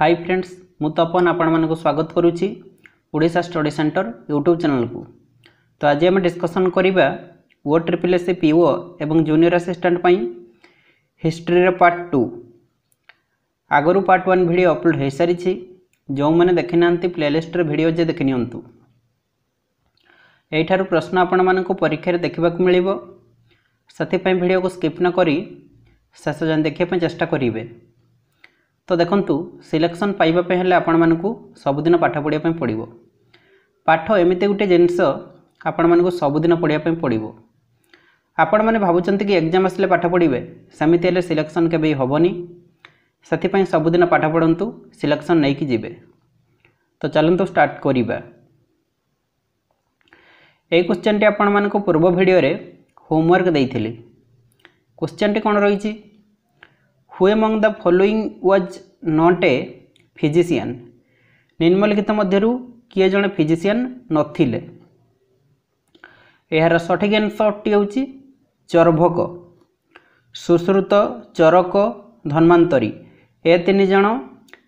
high friends ମୁଁ ତପନ ଆପଣମାନଙ୍କୁ ସ୍ୱାଗତ କରୁଛି ଓଡ଼ିଶା ଷ୍ଟଡ଼ି ସେଣ୍ଟର ୟୁଟ୍ୟୁବ୍ ଚ୍ୟାନେଲକୁ ତ ଆଜି ଆମେ ଡିସ୍କସନ୍ କରିବା ଓ ଟ୍ରିପିଲ୍ ଏସ୍ସି ପିଓ ଏବଂ ଜୁନିୟର ଆସିଷ୍ଟାଣ୍ଟ ପାଇଁ ହିଷ୍ଟ୍ରିର ପାର୍ଟ ଟୁ ଆଗରୁ ପାର୍ଟ ୱାନ୍ ଭିଡ଼ିଓ ଅପଲୋଡ଼ ହୋଇସାରିଛି ଯେଉଁମାନେ ଦେଖିନାହାନ୍ତି ପ୍ଲେଲିଷ୍ଟରେ ଭିଡ଼ିଓ ଯେ ଦେଖିନିଅନ୍ତୁ ଏଇଠାରୁ ପ୍ରଶ୍ନ ଆପଣମାନଙ୍କୁ ପରୀକ୍ଷାରେ ଦେଖିବାକୁ ମିଳିବ ସେଥିପାଇଁ ଭିଡ଼ିଓକୁ ସ୍କିପ୍ ନକରି ଶେଷ ଯାଏଁ ଦେଖିବା ପାଇଁ ଚେଷ୍ଟା କରିବେ ତ ଦେଖନ୍ତୁ ସିଲେକ୍ସନ୍ ପାଇବା ପାଇଁ ହେଲେ ଆପଣମାନଙ୍କୁ ସବୁଦିନ ପାଠ ପଢ଼ିବା ପାଇଁ ପଡ଼ିବ ପାଠ ଏମିତି ଗୋଟେ ଜିନିଷ ଆପଣମାନଙ୍କୁ ସବୁଦିନ ପଢ଼ିବା ପାଇଁ ପଡ଼ିବ ଆପଣମାନେ ଭାବୁଛନ୍ତି କି ଏକ୍ଜାମ୍ ଆସିଲେ ପାଠ ପଢ଼ିବେ ସେମିତି ହେଲେ ସିଲେକ୍ସନ୍ କେବେ ହେବନି ସେଥିପାଇଁ ସବୁଦିନ ପାଠ ପଢ଼ନ୍ତୁ ସିଲେକ୍ସନ୍ ନେଇକି ଯିବେ ତ ଚାଲନ୍ତୁ ଷ୍ଟାର୍ଟ କରିବା ଏଇ କ୍ୱଶ୍ଚିନ୍ଟି ଆପଣମାନଙ୍କୁ ପୂର୍ବ ଭିଡ଼ିଓରେ ହୋମୱାର୍କ ଦେଇଥିଲି କ୍ୱଶ୍ଚିନ୍ଟି କ'ଣ ରହିଛି who among the following was not a physician নিম্নলিখিত মধ্যে কিয়ে জন ফিজিসিয়ান নথিলে ଏହାର ସଠିକ୍ ଆନ୍ସର୍ଟି ହେଉଛି ଚର୍ଭକ ସୁଶ୍ରୁତ ଚରକ ଧନ୍ୱାନ୍ତରୀ ଏ ତିନି ଜଣ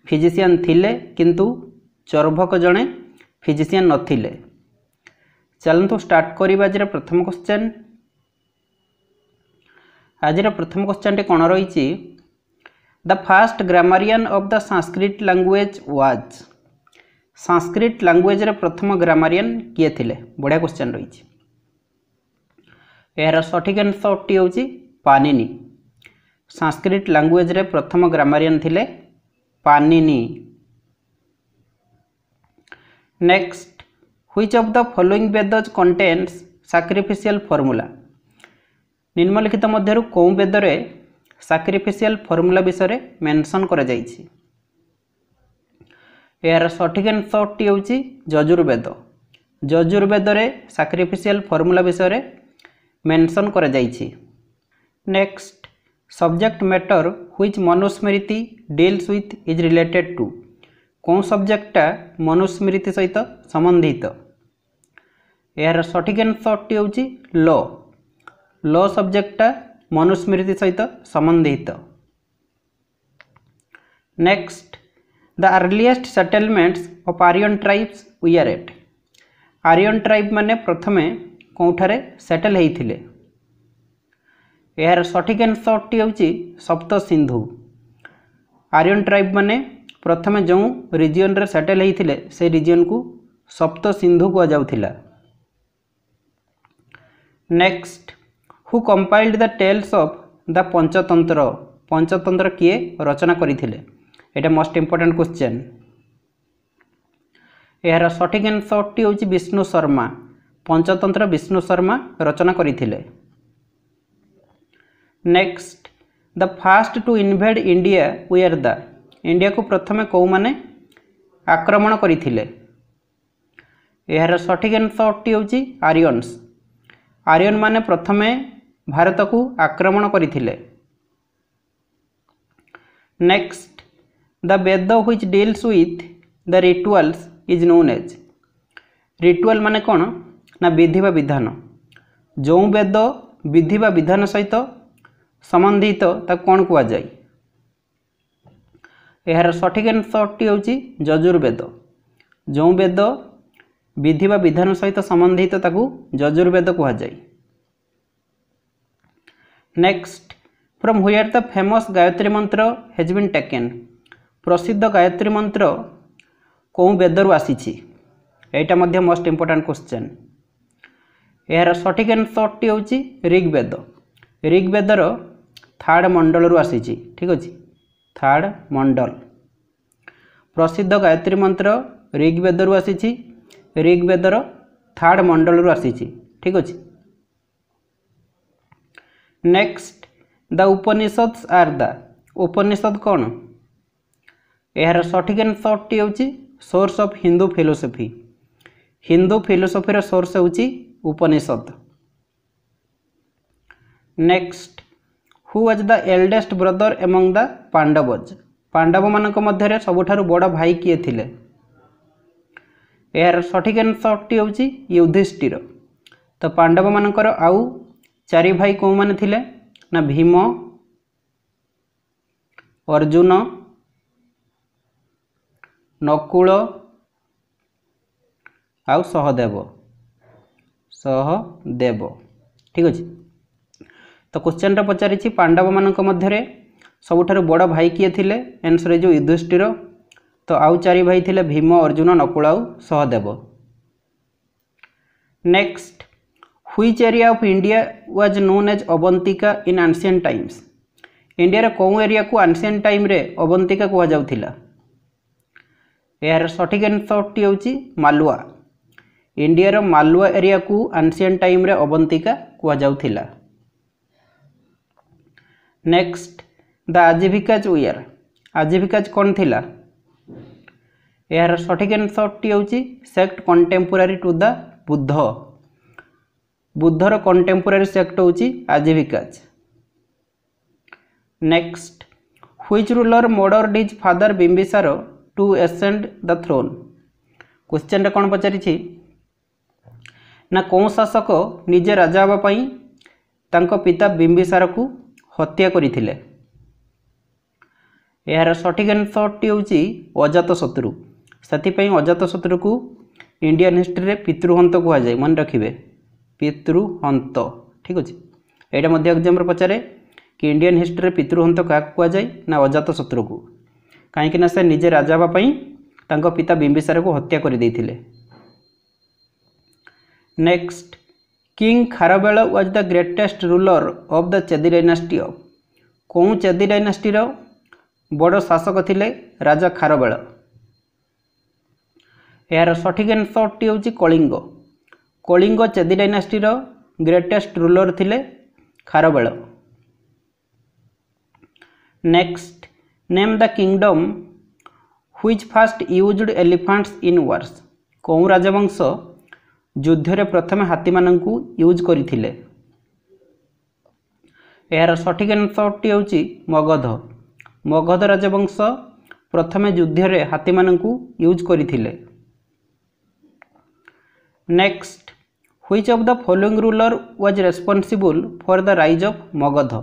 ଫିଜିସିଆନ୍ ଥିଲେ କିନ୍ତୁ ଚର୍ଭକ ଜଣେ ଫିଜିସିଆନ୍ ନଥିଲେ ଚାଲନ୍ତୁ ଷ୍ଟାର୍ଟ କରିବା ଆଜିର ପ୍ରଥମ କ୍ୱେଶ୍ଚନ୍ ଆଜିର ପ୍ରଥମ କ୍ୱେଶ୍ଚନ୍ଟି କ'ଣ ରହିଛି the first grammarian of the sanskrit language was sanskrit language re prathama grammarian kie thile bodhiya question roichi ehara sathik answer otti hochi panini sanskrit language re prathama grammarian thile panini next which of the following vedas contains sacrificial formula निम्नलिखित मध्यरु कौ वेदरे ସାକ୍ରିଫିସିଆଲ formula ବିଷୟରେ mention କରାଯାଇଛି ଏହାର ସଠିକ୍ ଆନ୍ସରଟି ହେଉଛି ଯଜୁର୍ବେଦ ଯଜୁର୍ବେଦରେ sacrificial formula ବିଷୟରେ ମେନସନ୍ କରାଯାଇଛି next subject matter which Manusmriti deals with is related to କେଉଁ ସବଜେକ୍ଟଟା ମନୁସ୍ମୃତି ସହିତ ସମ୍ବନ୍ଧିତ ଏହାର ସଠିକ୍ ଆନ୍ସରଟି ହେଉଛି ଲ ଲ ସବଜେକ୍ଟଟା ମନୁସ୍ମୃତି ସହିତ ସମ୍ବନ୍ଧିତ next the earliest settlements of Aryan tribes were at Aryan tribe ମାନେ ପ୍ରଥମେ କେଉଁଠାରେ ସେଟେଲ୍ ହୋଇଥିଲେ ଏହାର ସଠିକ୍ ଆନ୍ସରଟି ହେଉଛି ସପ୍ତ ସିନ୍ଧୁ ଆରିଅନ୍ ଟ୍ରାଇବ୍ ମାନେ ପ୍ରଥମେ ଯେଉଁ ରିଜିଅନ୍ରେ ସେଟେଲ୍ ହୋଇଥିଲେ ସେ ରିଜିଅନ୍କୁ ସପ୍ତ ସିନ୍ଧୁ କୁହାଯାଉଥିଲା next who compiled the tales of the Panchatantra Panchatantra କିଏ ରଚନା କରିଥିଲେ ଏଇଟା ମୋଷ୍ଟ ଇମ୍ପୋର୍ଟାଣ୍ଟ କ୍ୱେଶ୍ଚେନ୍ ଏହାର ସଠିକ୍ ଆନ୍ସରଟି ହେଉଛି ବିଷ୍ଣୁ ଶର୍ମା ପଞ୍ଚତନ୍ତ୍ର ବିଷ୍ଣୁ ଶର୍ମା ରଚନା କରିଥିଲେ next the first to invade India were the ଇଣ୍ଡିଆକୁ ପ୍ରଥମେ କେଉଁମାନେ ଆକ୍ରମଣ କରିଥିଲେ ଏହାର ସଠିକ୍ ଆନ୍ସରଟି ହେଉଛି ଆରିଅନ୍ସ ଆରିଅନ୍ ମାନେ ପ୍ରଥମେ ଭାରତକୁ ଆକ୍ରମଣ କରିଥିଲେ next the Veda which deals with the rituals is known as ritual ମାନେ କ'ଣ ନା ବିଧି ବା ବିଧାନ ଯେଉଁ ବେଦ ବିଧି ବା ବିଧାନ ସହିତ ସମ୍ବନ୍ଧିତ ତାକୁ କ'ଣ କୁହାଯାଏ ଏହାର ସଠିକ୍ ଅନୁସରଟି ହେଉଛି ଯଜୁର୍ବେଦ ଯେଉଁ ବେଦ ବିଧି ବା ବିଧାନ ସହିତ ସମ୍ବନ୍ଧିତ ତାକୁ ଯଜୁର୍ବେଦ କୁହାଯାଏ next from where the famous Gayatri mantra has been taken प्रसिद्ध गायत्री मंत्र कौ बेदर आसी यहीटा मोस्ट इम्पोर्टाट क्वेश्चन यार सठिक एनसर टी हूँ ऋग्वेद ऋग्वेदर थार्ड मंडल रू आसी ठीक अच्छे थार्ड मंडल प्रसिद्ध गायत्री मंत्र ऋग्वेदर आसी ऋग्वेदर थार्ड मंडल रू आसी ठीक अच्छे ନେକ୍ସଟ ଦ ଉପନିଷଦ୍ସ ଆର୍ ଦ ଉପନିଷଦ କ'ଣ ଏହାର ସଠିକ୍ ଥଟ୍ଟି ହେଉଛି source of Hindu philosophy Hindu ଫିଲୋସଫିର ସୋର୍ସ ହେଉଛି Upanishad next who was the eldest brother ଏବଂ ଦ ପାଣ୍ଡବଜ ପାଣ୍ଡବମାନଙ୍କ ମଧ୍ୟରେ ସବୁଠାରୁ ବଡ଼ ଭାଇ କିଏ ଥିଲେ ଏହାର ସଠିକ୍ ଥଟ୍ଟି ହେଉଛି ୟୁଧିଷ୍ଠିର ତ ପାଣ୍ଡବମାନଙ୍କର ଆଉ ଚାରି ଭାଇ କେଉଁମାନେ ଥିଲେ ନା ଭୀମ ଅର୍ଜୁନ ନକୁଳ ଆଉ ସହଦେବ ସହଦେବ ଠିକ୍ ଅଛି ତ କୋଶ୍ଚେନ୍ଟା ପଚାରିଛି ପାଣ୍ଡବମାନଙ୍କ ମଧ୍ୟରେ ସବୁଠାରୁ ବଡ଼ ଭାଇ କିଏ ଥିଲେ ଆନ୍ସର୍ ହେଇଯିବ ଯୁଧିଷ୍ଠିର ତ ଆଉ ଚାରି ଭାଇ ଥିଲେ ଭୀମ ଅର୍ଜୁନ ନକୁଳ ଆଉ Sahadeva next which area of India was known as Avantika in ancient times ইন্ডিয়ার কেউ এরিয়া আনসিয়েন্ট টাইম্রে অবন্তিকা কুযাওলা এর সঠিক আনসরটি হচ্ছে মালুয়া ইন্ডিয়ার মালুয়া এরিয়া আনসিয়েন্ট টাইম্রে অবন্তিকা কুযাওলা next the Ajivikas were Ajivikas কণ লা এর সঠিক আনসরটি হচ্ছে sect contemporary to the Buddha ବୁଦ୍ଧର କଣ୍ଟେମ୍ପୋରାରୀ ସେକ୍ଟ ହେଉଛି Ajivikas next which ruler murdered his father Bimbisara to ascend the throne କ୍ୱେଶ୍ଚେନ୍ରେ କ'ଣ ପଚାରିଛି ନା କେଉଁ ଶାସକ ନିଜେ ରାଜା ହେବା ପାଇଁ ତାଙ୍କ ପିତା ବିମ୍ବିସାରକୁ ହତ୍ୟା କରିଥିଲେ ଏହାର ସଠିକ୍ ଆନ୍ସରଟି ହେଉଛି ଅଜାତ ଶତ୍ରୁ ସେଥିପାଇଁ ଅଜାତ ଶତ୍ରୁକୁ ଇଣ୍ଡିଆନ୍ ହିଷ୍ଟ୍ରିରେ ପିତୃହନ୍ତ କୁହାଯାଏ ମନେ ରଖିବେ ପିତୃହନ୍ତ ଠିକ୍ ଅଛି ଏଇଟା ମଧ୍ୟ ଏକ୍ଜାମ୍ରେ ପଚାରେ କି ଇଣ୍ଡିଆନ୍ ହିଷ୍ଟ୍ରିରେ ପିତୃହନ୍ତ କାହାକୁ କୁହାଯାଏ ନା ଅଜାତ ଶତ୍ରୁକୁ କାହିଁକିନା ସେ ନିଜେ ରାଜା ହେବା ପାଇଁ ତାଙ୍କ ପିତା ବିମ୍ବିସାରକୁ ହତ୍ୟା କରିଦେଇଥିଲେ next king Kharavela was the greatest ruler of the Chedi dynasty of କେଉଁ ଚେଦି ଡାଇନାଷ୍ଟିର ବଡ଼ ଶାସକ ଥିଲେ ରାଜା ଖାରବେଳ ଏହାର ସଠିକ୍ ଆନ୍ସରଟି ହେଉଛି କଳିଙ୍ଗ କଳିଙ୍ଗ ଚେଦି ଡାଇନାଷ୍ଟିର ଗ୍ରେଟେଷ୍ଟ ରୁଲର ଥିଲେ Kharavela next name the kingdom which first used elephants in wars କେଉଁ ରାଜବଂଶ ଯୁଦ୍ଧରେ ପ୍ରଥମେ ହାତୀମାନଙ୍କୁ ୟୁଜ୍ କରିଥିଲେ ଏହାର ସଠିକ୍ ଆନ୍ସରଟି ହେଉଛି ମଗଧ ମଗଧ ରାଜବଂଶ ପ୍ରଥମେ ଯୁଦ୍ଧରେ ହାତୀମାନଙ୍କୁ ୟୁଜ୍ କରିଥିଲେ next which of the following ruler was responsible for the rise of Magadha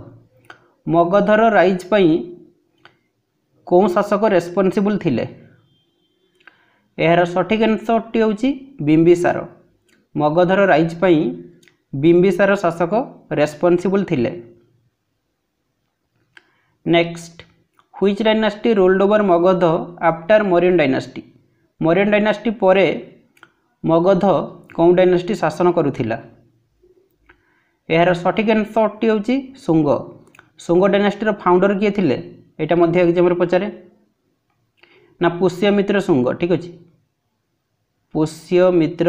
ମଗଧର ରାଇଜ୍ ପାଇଁ କେଉଁ ଶାସକ ରେସ୍ପନ୍ସିବୁଲ ଥିଲେ ଏହାର ସଠିକ୍ ଆନ୍ସର୍ଟି ହେଉଛି ବିମ୍ବିସାର ମଗଧର ରାଇଜ୍ ପାଇଁ ବିମ୍ବିସାର ଶାସକ ରେସ୍ପନ୍ସିବୁଲ ଥିଲେ next which dynasty ruled over Magadha after Mauryan dynasty Mauryan dynasty ପରେ ମଗଧ କେଉଁ ଡାଇନାଷ୍ଟି ଶାସନ କରୁଥିଲା ଏହାର ସଠିକ୍ ଆନ୍ସରଟି ହେଉଛି ଶୁଙ୍ଗ ଶୁଙ୍ଗ ଡାଇନାଷ୍ଟିର ଫାଉଣ୍ଡର କିଏ ଥିଲେ ଏଇଟା ମଧ୍ୟ ଏକ୍ଜାମ୍ରେ ପଚାରେ ନା ପୁଷ୍ୟ ମିତ୍ର ଶୁଙ୍ଗ ଠିକ୍ ଅଛି ପୁଷ୍ୟ ମିତ୍ର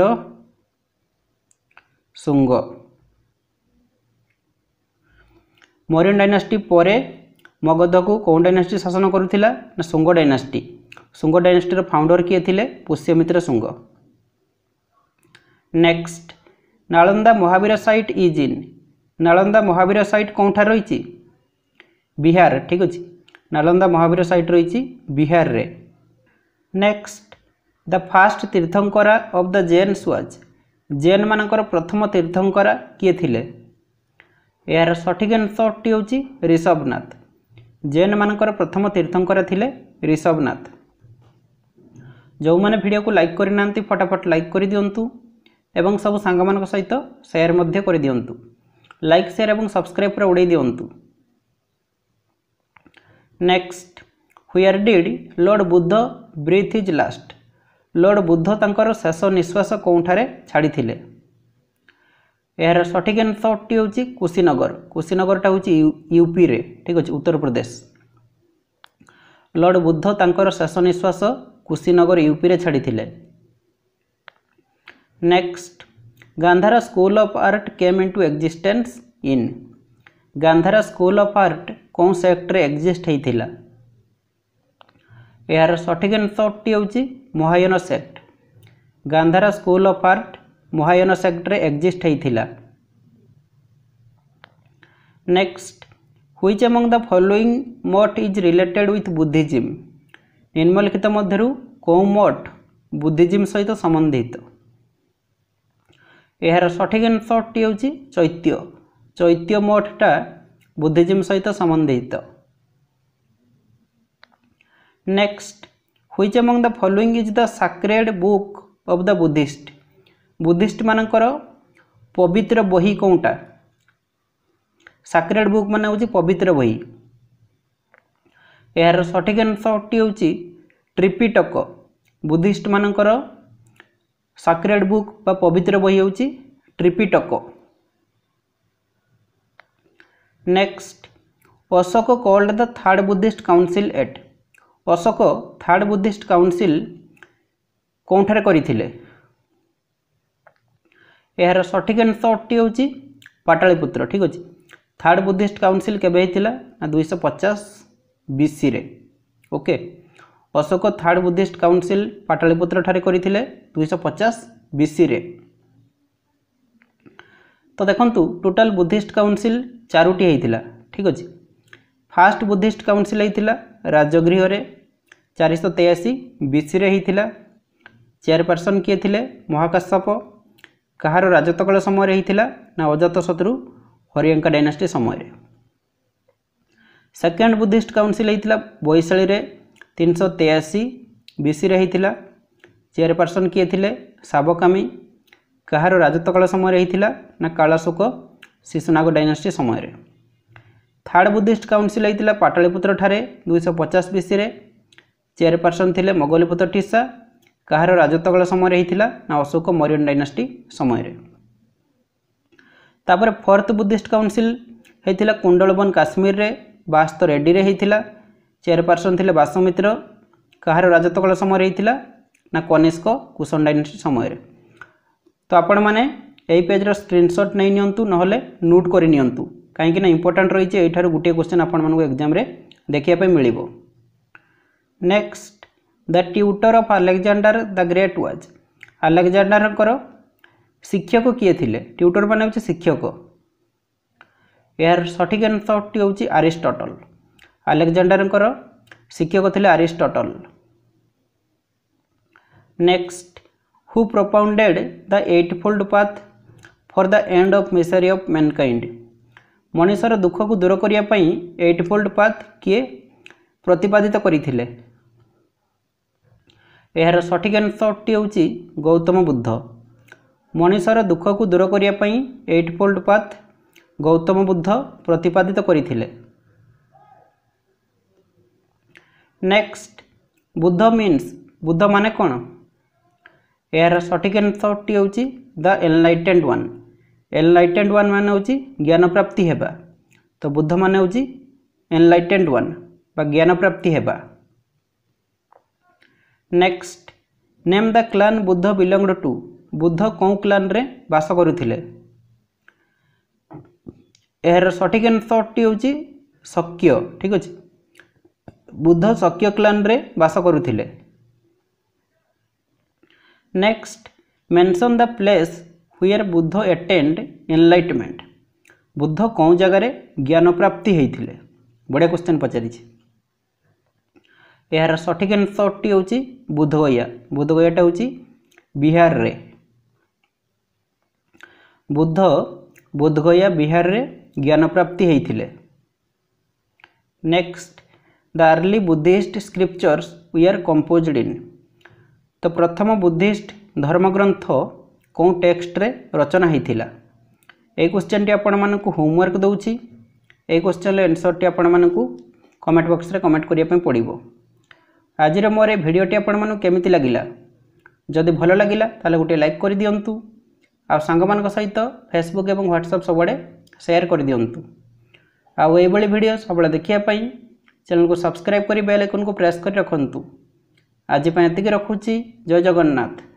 ଶୁଙ୍ଗ ମରିୟନ୍ ଡାଇନାଷ୍ଟି ପରେ ମଗଧକୁ କେଉଁ ଡାଇନାଷ୍ଟି ଶାସନ କରୁଥିଲା ନା ଶୁଙ୍ଗ ଡାଇନାଷ୍ଟି ଶୁଙ୍ଗ ଡାଇନାଷ୍ଟିର ଫାଉଣ୍ଡର କିଏ ଥିଲେ Pushyamitra Shunga next Nalanda Mahavira site is in Nalanda Mahavira site କେଉଁଠାରେ ରହିଛି ବିହାର ଠିକ୍ ଅଛି ନାଳନ୍ଦା ମହାବୀର ସାଇଟ୍ ରହିଛି ବିହାରରେ next the first tirthankara of the Jains was ଜେନ୍ମାନଙ୍କର ପ୍ରଥମ ତୀର୍ଥଙ୍କରା କିଏ ଥିଲେ ଏହାର ସଠିକ୍ ଆନ୍ସରଟି ହେଉଛି ରିଷଭନାଥ ଜେନ୍ମାନଙ୍କର ପ୍ରଥମ ତୀର୍ଥଙ୍କରା ଥିଲେ ରିଷଭନାଥ ଯେଉଁମାନେ ଭିଡ଼ିଓକୁ ଲାଇକ୍ କରିନାହାନ୍ତି ଫଟାଫଟ ଲାଇକ୍ କରିଦିଅନ୍ତୁ ଏବଂ ସବୁ ସାଙ୍ଗମାନଙ୍କ ସହିତ ସେୟାର ମଧ୍ୟ କରିଦିଅନ୍ତୁ ଲାଇକ୍ ସେୟାର ଏବଂ ସବସ୍କ୍ରାଇବ୍ କରି ଉଡ଼େଇ ଦିଅନ୍ତୁ next where did lord Buddha breathe his last lord Buddha ତାଙ୍କର ଶେଷ ନିଶ୍ୱାସ କେଉଁଠାରେ ଛାଡ଼ିଥିଲେ ଏହାର ସଠିକ୍ ଏନ୍ସର୍ଟି ହେଉଛି କୁଶିନଗର କୁଶିନଗରଟା ହେଉଛି ୟୁପିରେ ଠିକ୍ ଅଛି ଉତ୍ତରପ୍ରଦେଶ ଲର୍ଡ଼ ବୁଦ୍ଧ ତାଙ୍କର ଶେଷ ନିଶ୍ୱାସ କୁଶିନଗର ୟୁପିରେ ଛାଡ଼ିଥିଲେ next Gandhara school of art came into existence in Gandhara school of art କେଉଁ ସେକ୍ଟରେ ଏକ୍ଜିଷ୍ଟ ହୋଇଥିଲା ଏହାର ସଠିକ ଅନ୍ସରଟି ହେଉଛି Mahayana sect Gandhara school of art Mahayana ସେକ୍ଟରେ ଏକ୍ଜିଷ୍ଟ ହୋଇଥିଲା next which among the following math is related with Buddhism ନିମ୍ନଲିଖିତ ମଧ୍ୟରୁ କେଉଁ ମଠ ବୁଦ୍ଧିଜିମ୍ ସହିତ ସମ୍ବନ୍ଧିତ ଏହାର ସଠିକ ଆନ୍ସରଟି ହେଉଛି ଚୈତ୍ୟ ଚୈତ୍ୟ ମଠଟା ବୁଦ୍ଧିଜିମ୍ ସହିତ ସମ୍ବନ୍ଧିତ next which among the following is the sacred book of the Buddhist ବୁଦ୍ଧିଷ୍ଟମାନଙ୍କର ପବିତ୍ର ବହି କେଉଁଟା ସାକ୍ରେଡ୍ ବୁକ୍ ମାନେ ହେଉଛି ପବିତ୍ର ବହି ଏହାର ସଠିକ ଆନ୍ସରଟି ହେଉଛି ତ୍ରିପିଟକ ବୁଦ୍ଧିଷ୍ଟମାନଙ୍କର ସାକ୍ରେଡ଼ ବୁକ୍ ବା ପବିତ୍ର ବହି ହେଉଛି Tripitaka next Ashoka called the third Buddhist council at Ashoka third Buddhist council କେଉଁଠାରେ କରିଥିଲେ ଏହାର ସଠିକ୍ ଆନ୍ସରଟି ହେଉଛି ପାଟାଳୀପୁତ୍ର ଠିକ୍ ଅଛି ଥାର୍ଡ଼ ବୁଦ୍ଧିଷ୍ଟ କାଉନସିଲ୍ କେବେ ହେଇଥିଲା ନା ଦୁଇଶହ ପଚାଶ ବିସିରେ okay Ashoka third Buddhist council Pataliputra ଠାରେ କରିଥିଲେ ଦୁଇଶହ ପଚାଶ ବିସିରେ ତ ଦେଖନ୍ତୁ ଟୋଟାଲ୍ ବୁଦ୍ଧିଷ୍ଟ କାଉନସିଲ୍ ଚାରୋଟି ହୋଇଥିଲା ଠିକ୍ ଅଛି ଫାଷ୍ଟ ବୁଦ୍ଧିଷ୍ଟ କାଉନସିଲ୍ ହୋଇଥିଲା ରାଜଗୃହରେ ଚାରିଶହ ତେୟାଅଶୀ ବିସିରେ ହୋଇଥିଲା ଚେୟାରପର୍ସନ୍ କିଏ ଥିଲେ ମହାକାଶ୍ୟପ କାହାର ରାଜତକଳ ସମୟରେ ହୋଇଥିଲା ନା ଅଜାତ ଶତ୍ରୁ ହରିୟଙ୍କା ଡାଇନାଷ୍ଟି ସମୟରେ ସେକେଣ୍ଡ ବୁଦ୍ଧିଷ୍ଟ କାଉନସିଲ୍ ହୋଇଥିଲା ବୈଶାଳୀରେ ତିନିଶହ ତେୟାଅଶୀ ହୋଇଥିଲା ଚେୟାରପର୍ସନ୍ କିଏ ଥିଲେ ସାବକାମୀ କାହାର ରାଜତ୍ୱ କାଳ ସମୟରେ ହୋଇଥିଲା ନା କାଳାଶୋକ ଶିଶୁନାଗ ଡାଇନାଷ୍ଟି ସମୟରେ ଥାର୍ଡ଼ ବୁଦ୍ଧିଷ୍ଟ କାଉନସିଲ୍ ହୋଇଥିଲା ପାଟଳୀପୁତ୍ରଠାରେ ଦୁଇଶହ ପଚାଶ ବିସିରେ ଚେୟାରପର୍ସନ୍ ଥିଲେ ମୋଗଲିପୁତ୍ର ଟିସା କାହାର ରାଜତ୍ୱ କାଳ ସମୟରେ ହୋଇଥିଲା ନା ଅଶୋକ ମରିୟନ୍ ଡାଇନାଷ୍ଟି ସମୟରେ ତାପରେ ଫୋର୍ଥ ବୁଦ୍ଧିଷ୍ଟ କାଉନସିଲ୍ ହୋଇଥିଲା କୁଣ୍ଡଳବନ କାଶ୍ମୀରରେ ବାସ୍ତ ରେଡ଼ିରେ ହୋଇଥିଲା চেয়ারপারসন লে বাসমিত্র কাহার রাজত্বকাল সময় হয়েছিল না কনিষ্ক কুষণ ডাইনেস্টি সময়ের তো আপন মানে এই পেজর স্ক্রিনশট নেই নিয়ন্তু নহলে নোট করে নিয়ন্তু কাইকি না ইম্পর্টাট রয়েছে এইঠার গোটিয়ে কোশ্চেন আপন মানুষ এক্সামে দেখা মিলব next the tutor of Alexander the great was Alexander शिक्षक किए थे ट्यूटर मान हो शिक्षक यार सठिक आंसर टी हूँ ଆଲେକଜାଣ୍ଡରଙ୍କର ଶିକ୍ଷକ ଥିଲେ Aristotle next who propounded the eightfold path for the end of misery of mankind ମଣିଷର ଦୁଃଖକୁ ଦୂର କରିବା ପାଇଁ ଏଇଟ୍ ଫୋଲ୍ଡ ପାଥ କିଏ ପ୍ରତିପାଦିତ କରିଥିଲେ ଏହାର ସଠିକ୍ ଆନ୍ସରଟି ହେଉଛି ଗୌତମ ବୁଦ୍ଧ ମଣିଷର ଦୁଃଖକୁ ଦୂର କରିବା ପାଇଁ eightfold path Gautama Buddha ପ୍ରତିପାଦିତ କରିଥିଲେ নেক্সট বুদ্ধ মিন্স বুদ্ধ মানে কোণ এর সঠিক আনসরটি হচ্ছে the enlightened one enlightened one মানে হচ্ছে জ্ঞান প্রাপ্তি হওয়া তো বুদ্ধ মানে হচ্ছে এনলাইটেড ওয়ান বা জ্ঞান প্রাপ্তি হওয়া next name the clan Buddha belonged to Buddha কেউ ক্লানরে বাস করুলে এর সঠিক আনসরটি হচ্ছে শক্য ঠিক আছে ବୁଦ୍ଧ ସକ୍ୟ କ୍ଲାନ୍ରେ ବାସ କରୁଥିଲେ next mention the place where Buddha attained enlightenment Buddha କେଉଁ ଜାଗାରେ ଜ୍ଞାନପ୍ରାପ୍ତି ହୋଇଥିଲେ ବଢ଼ିଆ କ୍ୱେଶ୍ଚିନ୍ ପଚାରିଛି ଏହାର ସଠିକ୍ ଆନ୍ସର୍ଟି ହେଉଛି ବୁଦ୍ଧଗୟା ବୁଦ୍ଧଗୟାଟା ହେଉଛି ବିହାରରେ ବୁଦ୍ଧ ବୁଦ୍ଧଗୟା ବିହାରରେ ଜ୍ଞାନପ୍ରାପ୍ତି ହୋଇଥିଲେ next the early Buddhist scriptures were composed in the ପ୍ରଥମ ବୁଦ୍ଧିଷ୍ଟ ଧର୍ମଗ୍ରନ୍ଥ କେଉଁ ଟେକ୍ସଟରେ ରଚନା ହୋଇଥିଲା ଏଇ କ୍ୱେଶ୍ଚନ୍ଟି ଆପଣମାନଙ୍କୁ ହୋମୱାର୍କ ଦେଉଛି ଏହି କ୍ୱେଶ୍ଚନ୍ର ଏନ୍ସର୍ଟି ଆପଣମାନଙ୍କୁ କମେଣ୍ଟ ବକ୍ସରେ କମେଣ୍ଟ କରିବା ପାଇଁ ପଡ଼ିବ ଆଜିର ମୋର ଏଇ ଭିଡ଼ିଓଟି ଆପଣମାନଙ୍କୁ କେମିତି ଲାଗିଲା ଯଦି ଭଲ ଲାଗିଲା ତାହେଲେ ଗୋଟିଏ ଲାଇକ୍ କରିଦିଅନ୍ତୁ ଆଉ ସାଙ୍ଗମାନଙ୍କ ସହିତ ଫେସବୁକ୍ ଏବଂ ହ୍ୱାଟ୍ସଆପ୍ ସବୁଆଡ଼େ ସେୟାର କରିଦିଅନ୍ତୁ ଆଉ ଏଇଭଳି ଭିଡ଼ିଓ ସବୁବେଳେ ଦେଖିବା ପାଇଁ ଚ୍ୟାନେଲ୍କୁ ସବସ୍କ୍ରାଇବ୍ କରି ବେଲ୍ ଆଇକନ୍କୁ ପ୍ରେସ୍ କରି ରଖନ୍ତୁ ଆଜି ପାଇଁ ଏତିକି ରଖୁଛି ଜୟ ଜଗନ୍ନାଥ